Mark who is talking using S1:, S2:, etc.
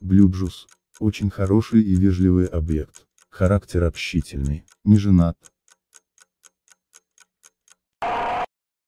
S1: Блюджус – очень хороший и вежливый объект. Характер общительный, не женат,